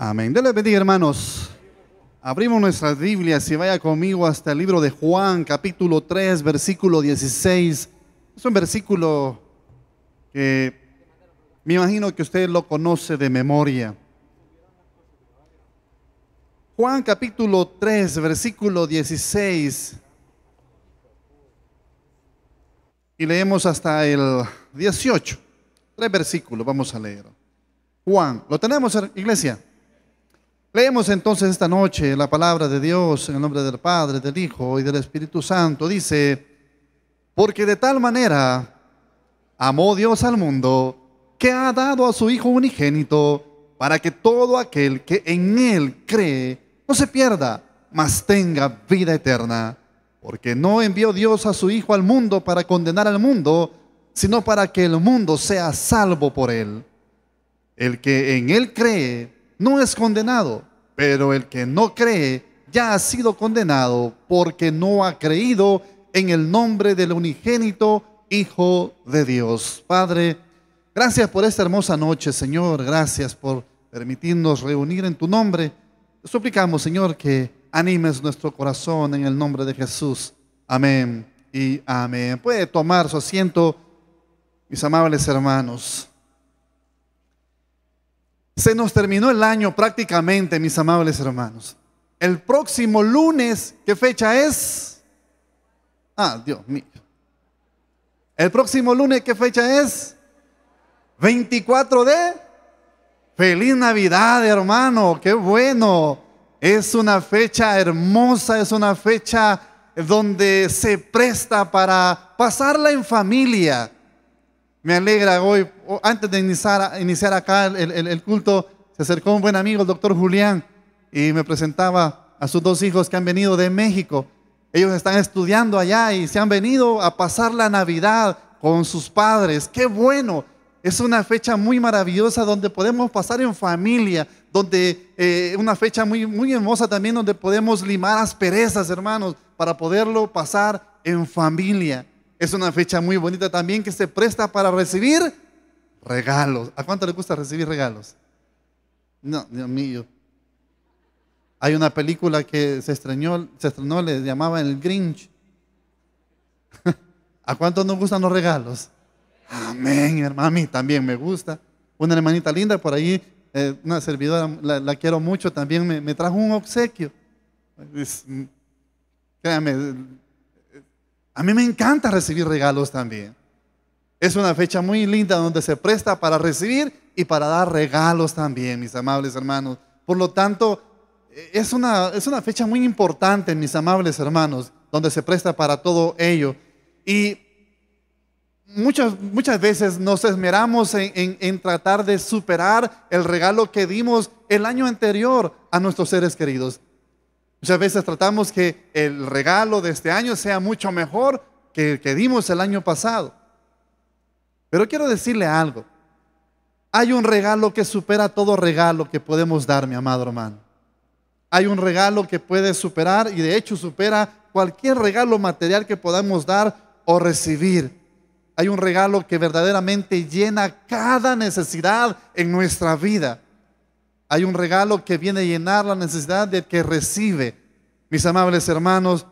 Amén. déle bendiga, hermanos. Abrimos nuestras Biblias y vaya conmigo hasta el libro de Juan, capítulo 3, versículo 16. Es un versículo que me imagino que usted lo conoce de memoria. Juan capítulo 3, versículo 16. Y leemos hasta el 18. Tres versículos vamos a leer. Juan, ¿lo tenemos, iglesia? Leemos entonces esta noche la palabra de Dios en el nombre del Padre, del Hijo y del Espíritu Santo. Dice, porque de tal manera amó Dios al mundo que ha dado a su Hijo unigénito para que todo aquel que en Él cree no se pierda, mas tenga vida eterna. Porque no envió Dios a su Hijo al mundo para condenar al mundo, sino para que el mundo sea salvo por Él. El que en Él cree no es condenado, pero el que no cree ya ha sido condenado porque no ha creído en el nombre del unigénito Hijo de Dios. Padre, gracias por esta hermosa noche, Señor. Gracias por permitirnos reunir en tu nombre. suplicamos, Señor, que animes nuestro corazón en el nombre de Jesús. Amén y amén. Puede tomar su asiento, mis amables hermanos. Se nos terminó el año prácticamente, mis amables hermanos. El próximo lunes, ¿qué fecha es? Ah, Dios mío. El próximo lunes, ¿qué fecha es? 24 de... Feliz Navidad, hermano. Qué bueno. Es una fecha hermosa, es una fecha donde se presta para pasarla en familia me alegra hoy, antes de iniciar, acá el, culto, se acercó un buen amigo, el doctor Julián, y me presentaba a sus dos hijos que han venido de México. Ellos están estudiando allá y se han venido a pasar la Navidad con sus padres. ¡Qué bueno! Es una fecha muy maravillosa donde podemos pasar en familia, donde eh, una fecha muy, muy hermosa también donde podemos limar asperezas, hermanos, para poderlo pasar en familia. Es una fecha muy bonita también que se presta para recibir regalos. ¿A cuánto le gusta recibir regalos? No, Dios mío. Hay una película que se estrenó, se estrenó, le llamaba El Grinch. ¿A cuánto nos gustan los regalos? Amén, hermano. A mí también me gusta. Una hermanita linda por ahí, eh, una servidora, la, quiero mucho, también me, trajo un obsequio. Mm, créame, a mí me encanta recibir regalos también. Es una fecha muy linda donde se presta para recibir y para dar regalos también, mis amables hermanos. Por lo tanto, es una, es una fecha muy importante, mis amables hermanos, donde se presta para todo ello. Y muchas, muchas veces nos esmeramos en, en, tratar de superar el regalo que dimos el año anterior a nuestros seres queridos. Muchas veces tratamos que el regalo de este año sea mucho mejor que el que dimos el año pasado. Pero quiero decirle algo. Hay un regalo que supera todo regalo que podemos dar, mi amado hermano. Hay un regalo que puede superar y de hecho supera cualquier regalo material que podamos dar o recibir. Hay un regalo que verdaderamente llena cada necesidad en nuestra vida. Hay un regalo que viene a llenar la necesidad del que recibe. Mis amables hermanos,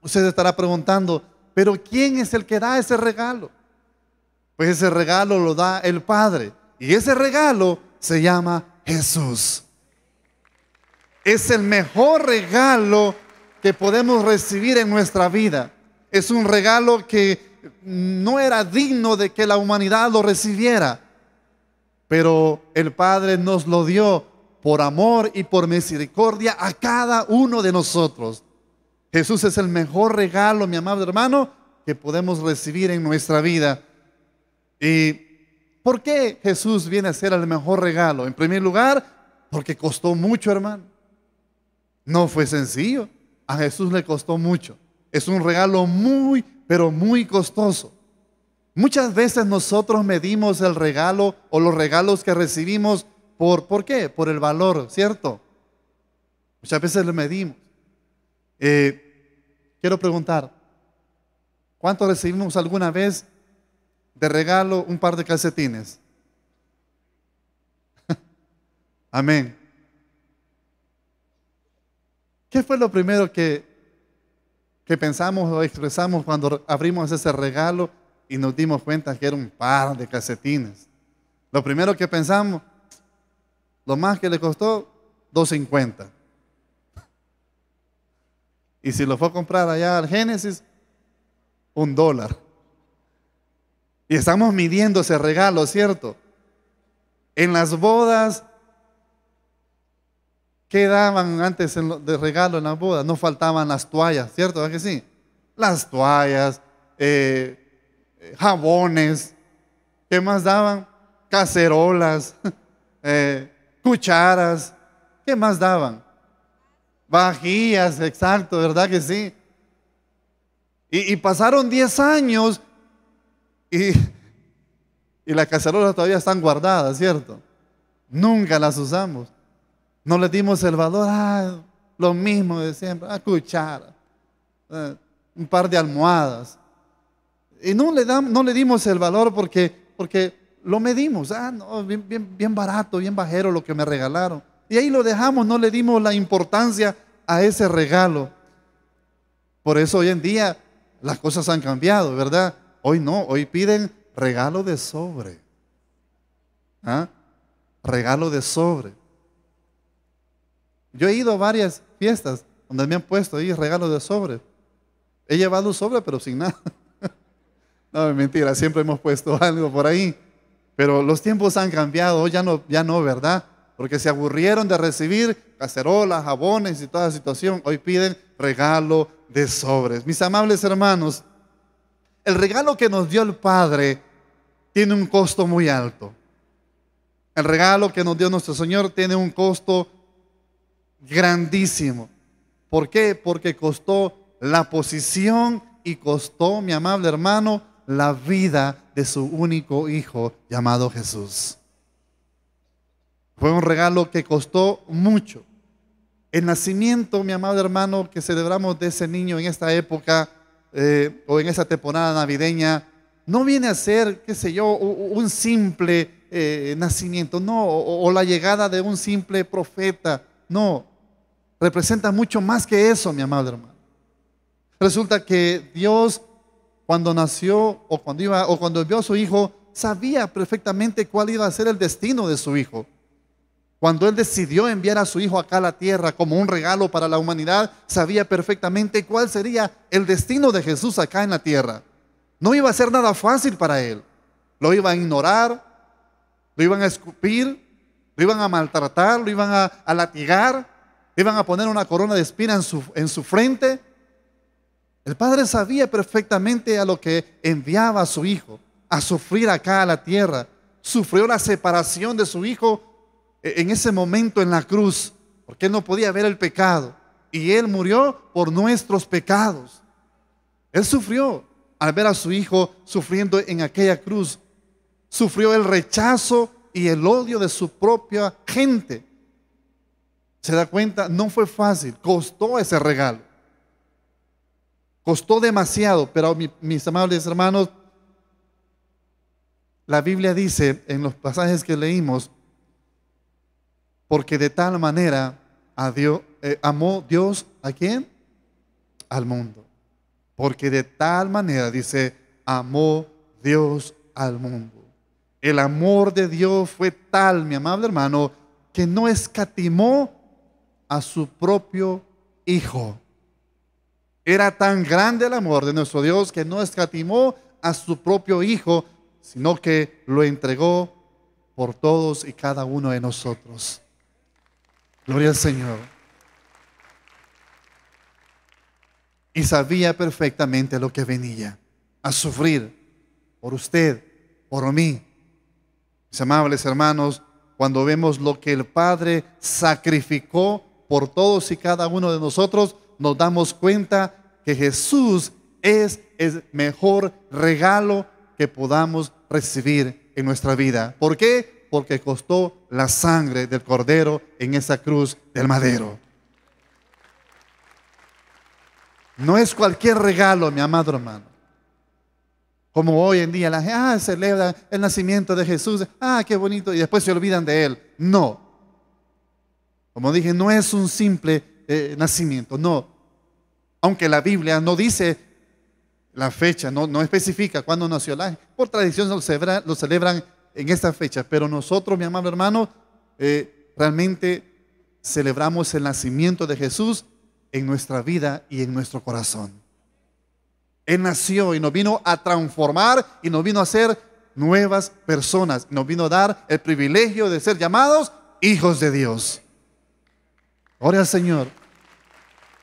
usted estará preguntando, pero ¿quién es el que da ese regalo? Pues ese regalo lo da el Padre. Y ese regalo se llama Jesús. Es el mejor regalo que podemos recibir en nuestra vida. Es un regalo que no era digno de que la humanidad lo recibiera pero el Padre nos lo dio por amor y por misericordia a cada uno de nosotros. Jesús es el mejor regalo, mi amado hermano, que podemos recibir en nuestra vida. ¿Y por qué Jesús viene a ser el mejor regalo? En primer lugar, porque costó mucho, hermano. No fue sencillo. A Jesús le costó mucho. Es un regalo muy, pero muy costoso. Muchas veces nosotros medimos el regalo o los regalos que recibimos por, ¿por qué? Por el valor, ¿cierto? Muchas veces lo medimos. Eh, quiero preguntar, ¿cuánto recibimos alguna vez de regalo un par de calcetines? Amén. ¿Qué fue lo primero que, que pensamos o expresamos cuando abrimos ese regalo y nos dimos cuenta que era un par de casetines. Lo primero que pensamos, lo más que le costó, 250. Y si lo fue a comprar allá al Génesis, un dólar. Y estamos midiendo ese regalo, ¿cierto? En las bodas, ¿qué daban antes de regalo en las bodas? No faltaban las toallas, ¿cierto? que sí? Las toallas, eh, eh, jabones, ¿qué más daban? Cacerolas, eh, cucharas, ¿qué más daban? Vajillas, exacto, ¿verdad que sí? Y, pasaron 10 años y, y las cacerolas todavía están guardadas, ¿cierto? Nunca las usamos. No les dimos el valor, ah, lo mismo de siempre, a ah, cuchara, eh, un par de almohadas. Y no le, no le dimos el valor porque, porque lo medimos. Ah, no, bien, bien, barato, bien bajero lo que me regalaron. Y ahí lo dejamos, no le dimos la importancia a ese regalo. Por eso hoy en día las cosas han cambiado, ¿verdad? Hoy no, hoy piden regalo de sobre. ¿Ah? Regalo de sobre. Yo he ido a varias fiestas donde me han puesto ahí regalo de sobre. He llevado un sobre, pero sin nada. No, mentira, siempre hemos puesto algo por ahí. Pero los tiempos han cambiado, ya no, ya no, ¿verdad? Porque se aburrieron de recibir cacerolas, jabones y toda la situación. Hoy piden regalo de sobres. Mis amables hermanos, el regalo que nos dio el Padre tiene un costo muy alto. El regalo que nos dio nuestro Señor tiene un costo grandísimo. ¿Por qué? Porque costó la posición y costó, mi amable hermano, la vida de su único hijo llamado Jesús. Fue un regalo que costó mucho. El nacimiento, mi amado hermano, que celebramos de ese niño en esta época eh, o en esa temporada navideña, no viene a ser, qué sé yo, un simple eh, nacimiento, no, o la llegada de un simple profeta, no, representa mucho más que eso, mi amado hermano. Resulta que Dios cuando nació o cuando iba o cuando vio a su hijo, sabía perfectamente cuál iba a ser el destino de su hijo. Cuando él decidió enviar a su hijo acá a la tierra como un regalo para la humanidad, sabía perfectamente cuál sería el destino de Jesús acá en la tierra. No iba a ser nada fácil para él. Lo iban a ignorar, lo iban a escupir, lo iban a maltratar, lo iban a, latigar, iban a poner una corona de espina en su, en su frente, el Padre sabía perfectamente a lo que enviaba a su Hijo, a sufrir acá a la tierra. Sufrió la separación de su Hijo eh, en ese momento en la cruz, porque Él no podía ver el pecado. Y Él murió por nuestros pecados. Él sufrió al ver a su Hijo sufriendo en aquella cruz. Sufrió el rechazo y el odio de su propia gente. ¿Se da cuenta? No fue fácil, costó ese regalo. Costó demasiado, pero mis amables hermanos, la Biblia dice en los pasajes que leímos, porque de tal manera eh, amó Dios a quién? Al mundo. Porque de tal manera, dice, amó Dios al mundo. El amor de Dios fue tal, mi amable hermano, que no escatimó a su propio Hijo. Era tan grande el amor de nuestro Dios que no escatimó a su propio Hijo, sino que lo entregó por todos y cada uno de nosotros. Gloria al Señor. Y sabía perfectamente lo que venía a sufrir por usted, por mí. Mis amables hermanos, cuando vemos lo que el Padre sacrificó por todos y cada uno de nosotros, nos damos cuenta que Jesús es el mejor regalo que podamos recibir en nuestra vida. ¿Por qué? Porque costó la sangre del cordero en esa cruz del madero. No es cualquier regalo, mi amado hermano. Como hoy en día la gente ah, celebra el nacimiento de Jesús, ah, qué bonito, y después se olvidan de él. No. Como dije, no es un simple nacimiento, no. Aunque la Biblia no dice la fecha, no, especifica cuándo nació la Por tradición lo, lo celebran en esta fecha pero nosotros, mi amado hermano, eh, realmente celebramos el nacimiento de Jesús en nuestra vida y en nuestro corazón. Él nació y nos vino a transformar y nos vino a ser nuevas personas. Nos vino a dar el privilegio de ser llamados hijos de Dios. Ore al Señor.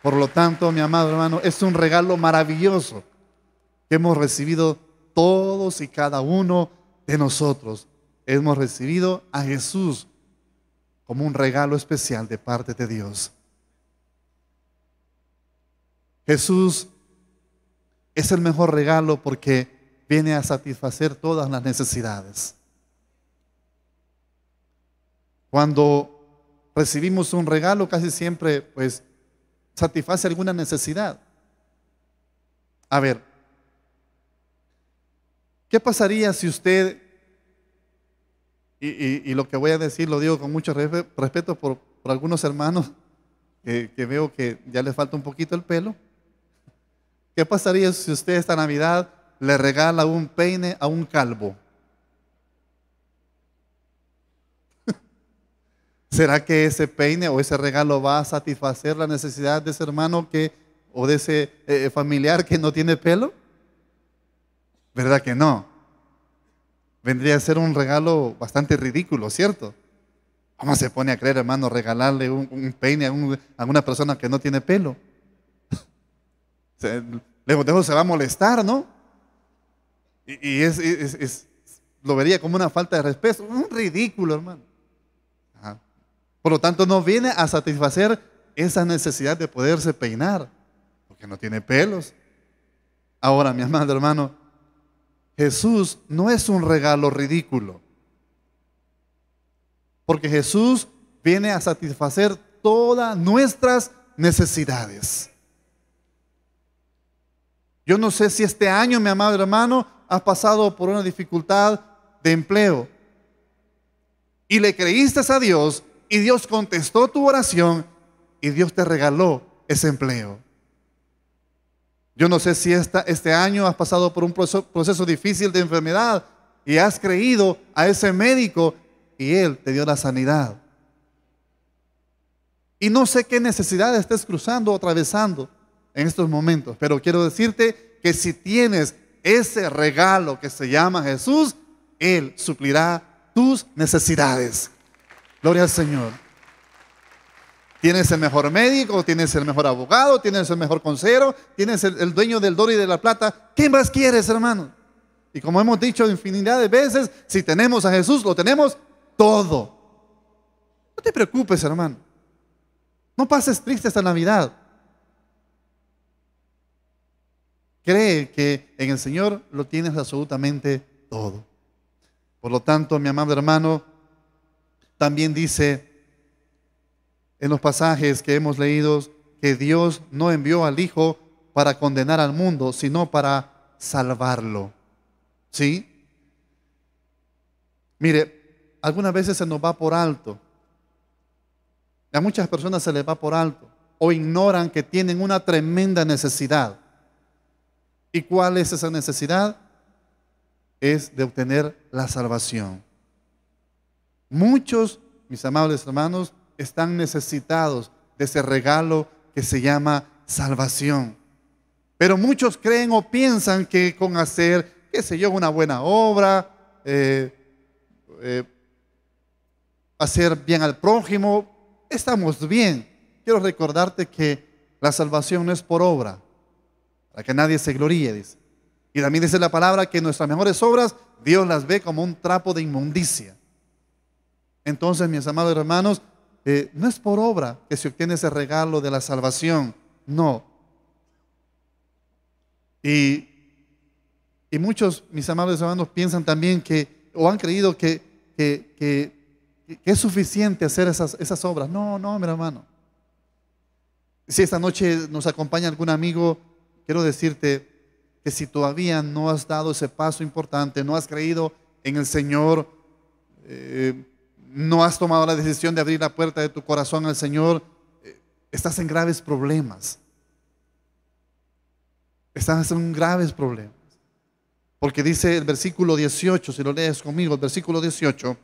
Por lo tanto, mi amado hermano, es un regalo maravilloso que hemos recibido todos y cada uno de nosotros. Hemos recibido a Jesús como un regalo especial de parte de Dios. Jesús es el mejor regalo porque viene a satisfacer todas las necesidades. Cuando recibimos un regalo, casi siempre pues satisface alguna necesidad. A ver, ¿qué pasaría si usted, y, lo que voy a decir lo digo con mucho respeto por, algunos hermanos que, que veo que ya le falta un poquito el pelo, ¿qué pasaría si usted esta Navidad le regala un peine a un calvo? ¿Será que ese peine o ese regalo va a satisfacer la necesidad de ese hermano que, o de ese eh, eh, familiar que no tiene pelo? ¿Verdad que no? Vendría a ser un regalo bastante ridículo, ¿cierto? ¿Cómo se pone a creer, hermano, regalarle un, peine a, una persona que no tiene pelo? se, luego, se va a molestar, ¿no? Y, es, lo vería como una falta de respeto, un ridículo, hermano. Por lo tanto, no viene a satisfacer esa necesidad de poderse peinar, porque no tiene pelos. Ahora, mi amado hermano, Jesús no es un regalo ridículo, porque Jesús viene a satisfacer todas nuestras necesidades. Yo no sé si este año, mi amado hermano, has pasado por una dificultad de empleo y le creíste a Dios y Dios contestó tu oración y Dios te regaló ese empleo. Yo no sé si este año has pasado por un proceso, difícil de enfermedad y has creído a ese médico y él te dio la sanidad. Y no sé qué necesidad estés cruzando o atravesando en estos momentos, pero quiero decirte que si tienes ese regalo que se llama Jesús, Él suplirá tus necesidades. Gloria al Señor. Tienes el mejor médico, tienes el mejor abogado, tienes el mejor consejero, tienes el, dueño del dólar y de la plata. ¿Qué más quieres, hermano? Y como hemos dicho infinidad de veces, si tenemos a Jesús, lo tenemos todo. No te preocupes, hermano. No pases triste esta Navidad. Cree que en el Señor lo tienes absolutamente todo. Por lo tanto, mi amado hermano, también dice en los pasajes que hemos leído que Dios no envió al Hijo para condenar al mundo, sino para salvarlo. ¿Sí? Mire, algunas veces se nos va por alto. A muchas personas se les va por alto o ignoran que tienen una tremenda necesidad. ¿Y cuál es esa necesidad? Es de obtener la salvación. Muchos, mis amables hermanos, están necesitados de ese regalo que se llama salvación. Pero muchos creen o piensan que con hacer, qué sé yo, una buena obra, eh, eh, hacer bien al prójimo, estamos bien. Quiero recordarte que la salvación no es por obra, para que nadie se gloríe, Y también dice la palabra que nuestras mejores obras Dios las ve como un trapo de inmundicia. Entonces, mis amados hermanos, eh, no es por obra que se obtiene ese regalo de la salvación, no. Y, muchos, mis amados hermanos, piensan también que, o han creído que, que, es suficiente hacer esas, obras. No, no, mi hermano. Si esta noche nos acompaña algún amigo, quiero decirte que si todavía no has dado ese paso importante, no has creído en el Señor, eh, no has tomado la decisión de abrir la puerta de tu corazón al Señor, eh, estás en graves problemas. Estás en graves problemas. Porque dice el versículo 18, si lo lees conmigo, el versículo 18,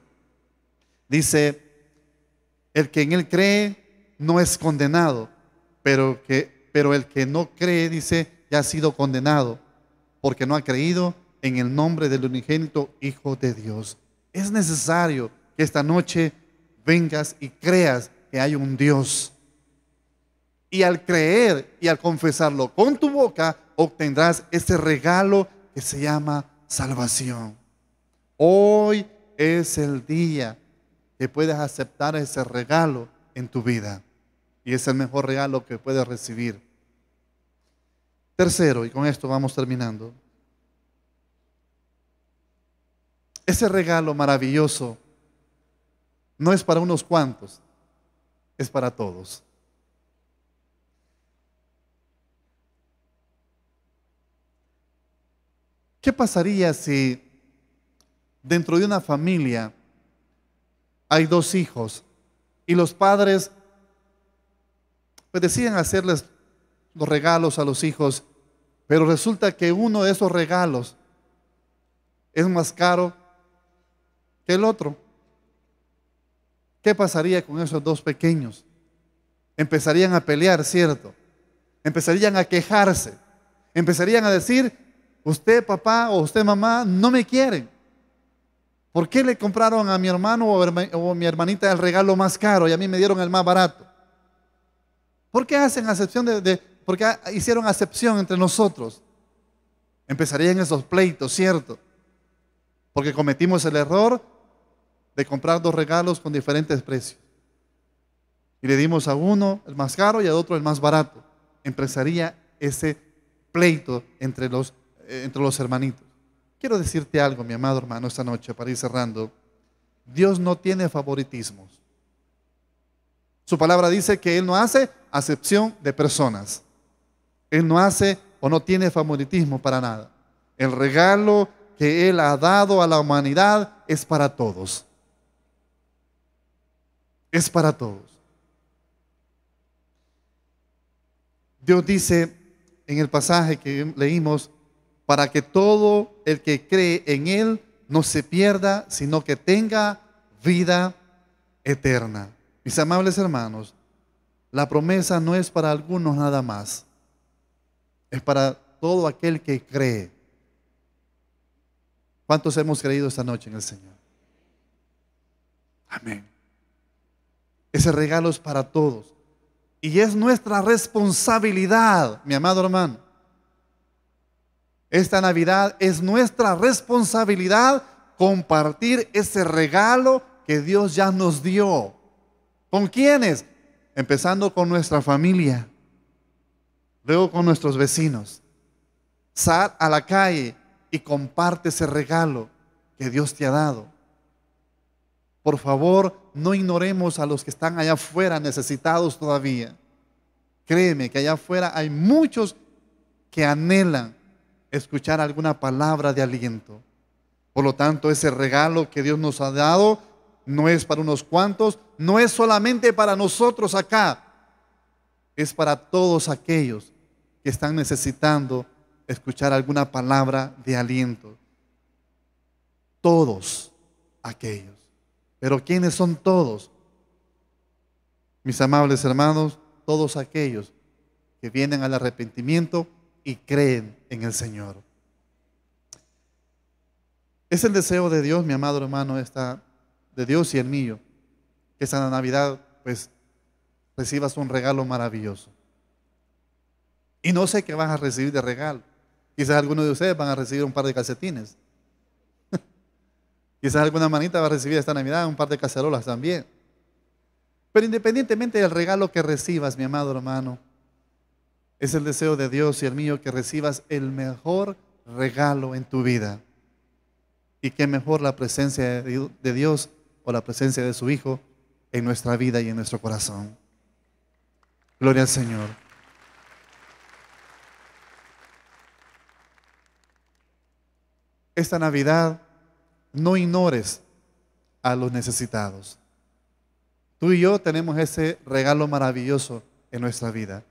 dice, el que en él cree no es condenado, pero, que, pero el que no cree, dice, ya ha sido condenado, porque no ha creído en el nombre del unigénito Hijo de Dios. Es necesario que esta noche vengas y creas que hay un Dios. Y al creer y al confesarlo con tu boca, obtendrás ese regalo que se llama salvación. Hoy es el día que puedes aceptar ese regalo en tu vida. Y es el mejor regalo que puedes recibir. Tercero, y con esto vamos terminando, ese regalo maravilloso no es para unos cuantos, es para todos. ¿Qué pasaría si dentro de una familia hay dos hijos y los padres pues, deciden hacerles los regalos a los hijos, pero resulta que uno de esos regalos es más caro que el otro? ¿Qué pasaría con esos dos pequeños? Empezarían a pelear, ¿cierto? Empezarían a quejarse. Empezarían a decir, usted papá o usted mamá no me quieren. ¿Por qué le compraron a mi hermano o a mi hermanita el regalo más caro y a mí me dieron el más barato? ¿Por qué hacen acepción de, hicieron acepción entre nosotros? Empezarían esos pleitos, ¿cierto? Porque cometimos el error de comprar dos regalos con diferentes precios. Y le dimos a uno el más caro y al otro el más barato. Empresaría ese pleito entre los, eh, entre los hermanitos. Quiero decirte algo, mi amado hermano, esta noche, para ir cerrando. Dios no tiene favoritismos. Su palabra dice que Él no hace acepción de personas. Él no hace o no tiene favoritismo para nada. El regalo que Él ha dado a la humanidad es para todos es para todos. Dios dice en el pasaje que leímos, para que todo el que cree en Él no se pierda, sino que tenga vida eterna. Mis amables hermanos, la promesa no es para algunos nada más, es para todo aquel que cree. ¿Cuántos hemos creído esta noche en el Señor? Amén. Ese regalo es para todos. Y es nuestra responsabilidad, mi amado hermano. Esta Navidad es nuestra responsabilidad compartir ese regalo que Dios ya nos dio. ¿Con quiénes? Empezando con nuestra familia, luego con nuestros vecinos. Sal a la calle y comparte ese regalo que Dios te ha dado. Por favor, no ignoremos a los que están allá afuera necesitados todavía. Créeme que allá afuera hay muchos que anhelan escuchar alguna palabra de aliento. Por lo tanto, ese regalo que Dios nos ha dado no es para unos cuantos, no es solamente para nosotros acá, es para todos aquellos que están necesitando escuchar alguna palabra de aliento. Todos aquellos. Pero ¿quiénes son todos? Mis amables hermanos, todos aquellos que vienen al arrepentimiento y creen en el Señor. Es el deseo de Dios, mi amado hermano, está de Dios y el mío, que esta Navidad pues recibas un regalo maravilloso. Y no sé qué vas a recibir de regalo. Quizás algunos de ustedes van a recibir un par de calcetines. Quizás alguna manita va a recibir esta Navidad, un par de cacerolas también. Pero independientemente del regalo que recibas, mi amado hermano, es el deseo de Dios y el mío que recibas el mejor regalo en tu vida. Y que mejor la presencia de Dios o la presencia de su Hijo en nuestra vida y en nuestro corazón. Gloria al Señor. Esta Navidad no ignores a los necesitados. Tú y yo tenemos ese regalo maravilloso en nuestra vida,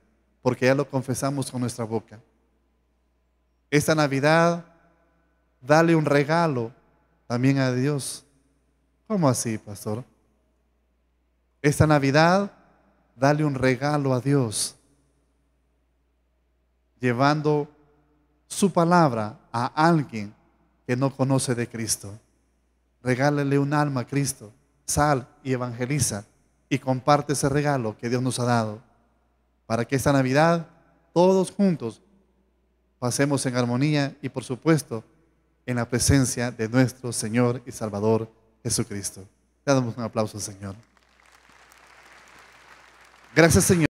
porque ya lo confesamos con nuestra boca. Esta Navidad, dale un regalo también a Dios. ¿Cómo así, pastor? Esta Navidad, dale un regalo a Dios, llevando su palabra a alguien que no conoce de Cristo. Regálale un alma a Cristo. Sal y evangeliza y comparte ese regalo que Dios nos ha dado. Para que esta Navidad todos juntos pasemos en armonía y por supuesto en la presencia de nuestro Señor y Salvador Jesucristo. Le damos un aplauso, Señor. Gracias, Señor.